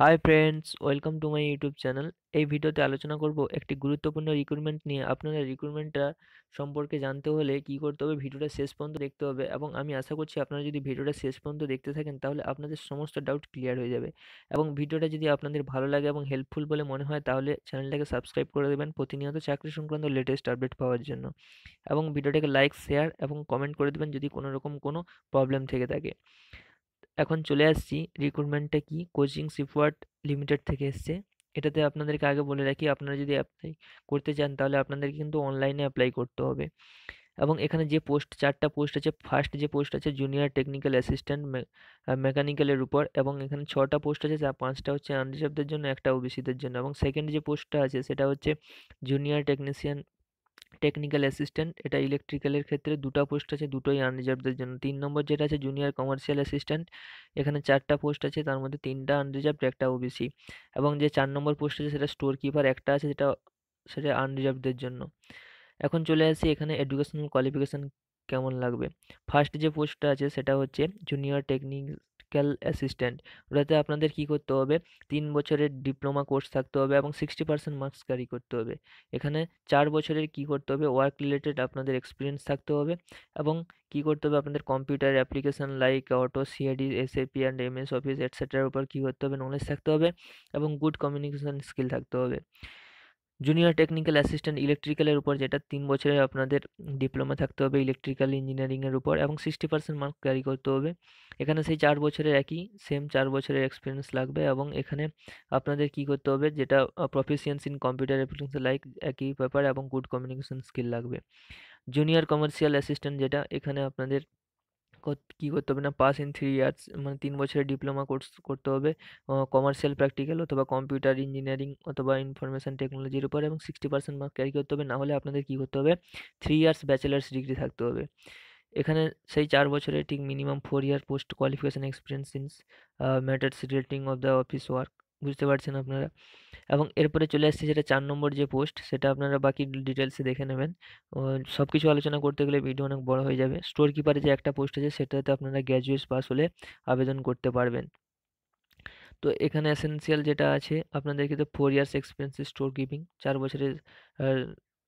high friends welcome to my YouTube channel এই ভিডিওতে আলোচনা করব একটি গুরুত্বপূর্ণ রিক্রুটমেন্ট নিয়ে আপনারা রিক্রুটমেন্টটা সম্পর্কে জানতে হলে কি করতে হবে ভিডিওটা শেষ পর্যন্ত দেখতে হবে এবং আমি আশা করছি আপনারা যদি ভিডিওটা শেষ পর্যন্ত দেখতে থাকেন তাহলে আপনাদের সমস্ত ডাউট ক্লিয়ার হয়ে যাবে এবং ভিডিওটা যদি আপনাদের ভালো লাগে এবং হেল্পফুল বলে মনে হয় তাহলে চ্যানেলটাকে সাবস্ক্রাইব করে দেবেন প্রতিনিয়ত চাকরি সংক্রান্ত লেটেস্ট আপডেট পাওয়ার জন্য এবং ভিডিওটাকে লাইক শেয়ার এবং কমেন্ট করে দেবেন যদি কোনো রকম কোনো প্রবলেম থেকে থাকে এখন চলে আসছি রিক্রুটমেন্টটা কি কোচিং সিফওয়ার্ড লিমিটেড থেকে এসছে এটাতে আপনাদেরকে আগে বলে রাখি আপনারা যদি অ্যাপ্লাই করতে চান তাহলে আপনাদেরকে কিন্তু অনলাইনে অ্যাপ্লাই করতে হবে এবং এখানে যে পোস্ট চারটা পোস্ট আছে ফার্স্ট যে পোস্ট আছে জুনিয়র টেকনিক্যাল অ্যাসিস্ট্যান্ট মেকানিক্যালের উপর এবং এখানে ছটা পোস্ট আছে যা পাঁচটা হচ্ছে আনরিজার্ভদের জন্য একটা ওবিসিদের জন্য এবং সেকেন্ড যে পোস্টটা আছে সেটা হচ্ছে জুনিয়র টেকনিশিয়ান টেকনিক্যাল অ্যাসিস্ট্যান্ট এটা ইলেকট্রিক্যালের ক্ষেত্রে দুটো পোস্ট আছে দুটোই আনরিজার্ভদের জন্য তিন নম্বর যেটা আছে জুনিয়র কমার্শিয়াল অ্যাসিস্ট্যান্ট এখানে চারটা পোস্ট আছে তার মধ্যে তিনটা আনরিজার্ভড একটা ওবিসি এবং যে চার নম্বর পোস্ট আছে সেটা স্টোর কিপার একটা আছে যেটা সেটা আনরিজার্ভদের জন্য এখন চলে আসি এখানে এডুকেশনাল কোয়ালিফিকেশান কেমন লাগবে ফার্স্ট যে পোস্টটা আছে সেটা হচ্ছে জুনিয়র টেকনিক টেকনিক্যাল অ্যাসিস্ট্যান্ট ওটাতে আপনাদের কি করতে হবে তিন বছরের ডিপ্লোমা কোর্স থাকতে হবে এবং সিক্সটি পার্সেন্ট মার্কস ক্যারি করতে হবে এখানে চার বছরের কি করতে হবে ওয়ার্ক রিলেটেড আপনাদের এক্সপিরিয়েন্স থাকতে হবে এবং কি করতে হবে আপনাদের computer application like AutoCAD SAP and MS office etcetera উপর কী করতে হবে নলেজ থাকতে হবে এবং গুড কমিউনিকেশন স্কিল থাকতে হবে জুনিয়র টেকনিক্যাল অ্যাসিস্ট্যান্ট ইলেকট্রিক্যালের উপর যেটা তিন বছরে আপনাদের ডিপ্লোমা থাকতে হবে ইলেকট্রিক্যাল ইঞ্জিনিয়ারিংয়ের উপর এবং সিক্সটি পার্সেন্ট মার্ক ক্যারি করতে হবে এখানে সেই চার বছরের একই সেম চার বছরের এক্সপিরিয়েন্স লাগবে এবং এখানে আপনাদের কি করতে হবে যেটা proficiency in computer application like একই ব্যাপার এবং গুড কমিউনিকেশন স্কিল লাগবে জুনিয়র কমার্শিয়াল অ্যাসিস্ট্যান্ট যেটা এখানে আপনাদের কী করতে হবে না পাস ইন থ্রি ইয়ার্স মানে তিন বছরের ডিপ্লোমা কোর্স করতে হবে কমার্শিয়াল প্র্যাকটিক্যাল অথবা কম্পিউটার ইঞ্জিনিয়ারিং অথবা ইনফরমেশান টেকনোলজির উপর এবং সিক্সটি পার্সেন্ট মার্ক ক্যারি করতে হবে না হলে আপনাদের কী করতে হবে থ্রি ইয়ার্স ব্যাচেলার্স ডিগ্রি থাকতে হবে এখানে সেই চার বছরের ঠিক minimum four year post qualification experience in matters relating of the office work বুঝতে পারছেন আপনারা এবং এরপরে চলে আসছে যেটা চার নম্বর যে পোস্ট সেটা আপনারা বাকি ডিটেলসে দেখে নেবেন সব কিছু আলোচনা করতে গেলে ভিডিও অনেক বড় হয়ে যাবে স্টোর কিপারে যে একটা পোস্ট আছে সেটাতে আপনারা গ্র্যাজুয়েট পাস হলে আবেদন করতে পারবেন তো এখানে এসেন্সিয়াল যেটা আছে আপনাদেরকে তো four years experience store keeping চার বছরের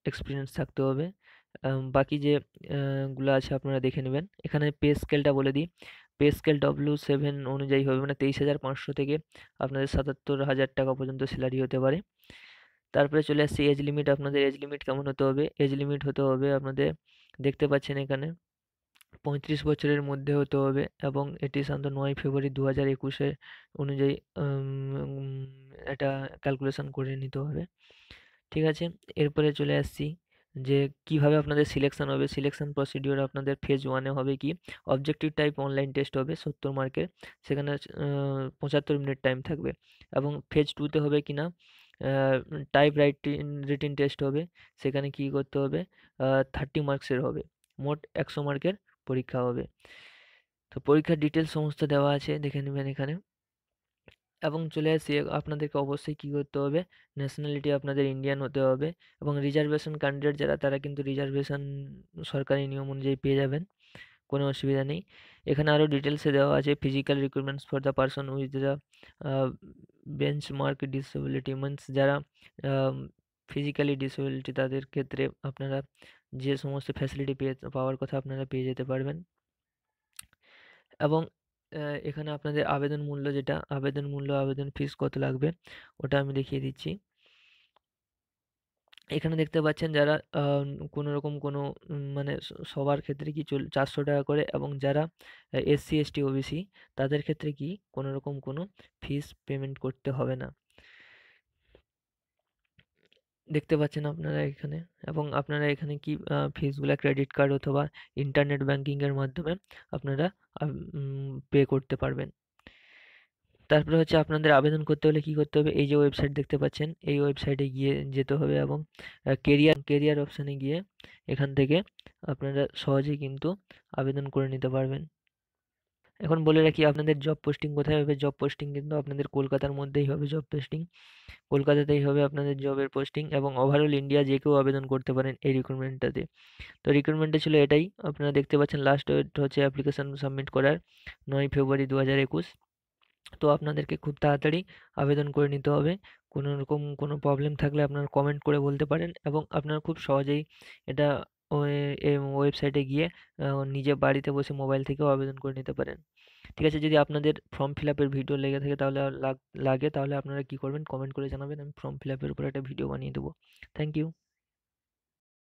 এক্সপিরিয়েন্স থাকতে হবে বাকি যে গুলো আছে আপনারা দেখে নেবেন এখানে পে স্কেলটা বলে দিই পে স্কেল ডব্লিউ সেভেন অনুযায়ী হবে মানে তেইশ হাজার পাঁচশো থেকে আপনাদের সাতাত্তর হাজার টাকা পর্যন্ত স্যালারি হতে পারে তারপরে চলে আসছে এজ লিমিট আপনাদের এজ লিমিট কেমন হতে হবে এজ লিমিট হতে হবে আপনাদের দেখতে পাচ্ছেন এখানে পঁয়ত্রিশ বছরের মধ্যে হতে হবে এবং এটি সাধারণত নয় ফেব্রুয়ারি দু হাজার একুশের অনুযায়ী এটা ক্যালকুলেশন করে নিতে হবে ঠিক আছে এরপরে চলে আসছি যে কিভাবে আপনাদের সিলেকশান হবে সিলেকশান প্রসিডিওর আপনাদের ফেজ ওয়ানে হবে কি অবজেক্টিভ টাইপ অনলাইন টেস্ট হবে সত্তর মার্কের সেখানে পঁচাত্তর মিনিট টাইম থাকবে এবং ফেজ টুতে হবে কি না টাইপ রাইটিং রিটিন টেস্ট হবে সেখানে কি করতে হবে থার্টি মার্কসের হবে মোট একশো মার্কের পরীক্ষা হবে তো পরীক্ষার ডিটেলস সমস্ত দেওয়া আছে দেখে নেবেন এখানে এবং চলে আসি আপনাদেরকে অবশ্যই কী করতে হবে ন্যাশনালিটি আপনাদের ইন্ডিয়ান হতে হবে এবং রিজার্ভেশন ক্যান্ডিডেট যারা তারা কিন্তু রিজার্ভেশন সরকারি নিয়ম অনুযায়ী পেয়ে যাবেন কোনো অসুবিধা নেই এখানে আরও ডিটেলসে দেওয়া আছে physical requirements for the person with the benchmark disability means যারা ফিজিক্যালি ডিসেবিলিটি তাদের ক্ষেত্রে আপনারা যে সমস্ত ফ্যাসিলিটি পেয়ে পাওয়ার কথা আপনারা পেয়ে যেতে পারবেন এবং এখানে আপনাদের আবেদন মূল্য যেটা আবেদন মূল্য আবেদন ফিস কত লাগবে ওটা আমি দেখিয়ে দিচ্ছি এখানে দেখতে পাচ্ছেন যারা কোনো রকম কোনো মানে সবার ক্ষেত্রে কি চল চারশো টাকা করে এবং যারা এসসি এসটি ওবিসি তাদের ক্ষেত্রে কি কোনো রকম কোনো ফিস পেমেন্ট করতে হবে না দেখতে পাচ্ছেন আপনারা এখানে এবং আপনারা এখানে কি ফিজগুলো ক্রেডিট কার্ড অথবা ইন্টারনেট ব্যাঙ্কিংয়ের মাধ্যমে আপনারা পে করতে পারবেন তারপরে হচ্ছে আপনাদের আবেদন করতে হলে কি করতে হবে এই যে ওয়েবসাইট দেখতে পাচ্ছেন এই ওয়েবসাইটে গিয়ে যেতে হবে এবং কেরিয়ার কেরিয়ার অপশানে গিয়ে এখান থেকে আপনারা সহজেই কিন্তু আবেদন করে নিতে পারবেন এখন বলে রাখি আপনাদের জব পোস্টিং কোথায় হবে জব পোস্টিং কিন্তু আপনাদের কলকাতার মধ্যেই হবে জব পোস্টিং কলকাতাতেই হবে আপনাদের জবের পোস্টিং এবং ওভারঅল ইন্ডিয়া যে কেউ আবেদন করতে পারেন এই রিক্রুটমেন্টটাতে তো রিক্রুটমেন্টটা ছিল এটাই আপনারা দেখতে পাচ্ছেন লাস্ট হচ্ছে অ্যাপ্লিকেশান সাবমিট করার নয় ফেব্রুয়ারি দু হাজার একুশ তো আপনাদেরকে খুব তাড়াতাড়ি আবেদন করে নিতে হবে কোনো রকম কোনো প্রবলেম থাকলে আপনারা কমেন্ট করে বলতে পারেন এবং আপনারা খুব সহজেই এটা ওয়েবসাইটে গিয়ে নিজে বাড়িতে বসে মোবাইল থেকেও আবেদন করে নিতে পারেন ঠিক আছে যদি আপনাদের ফর্ম ফিল আপের ভিডিও লেগে থাকে তাহলে লাগে তাহলে আপনারা কী করবেন কমেন্ট করে জানাবেন আমি ফর্ম ফিল আপের উপর একটা ভিডিও বানিয়ে দেবো থ্যাংক ইউ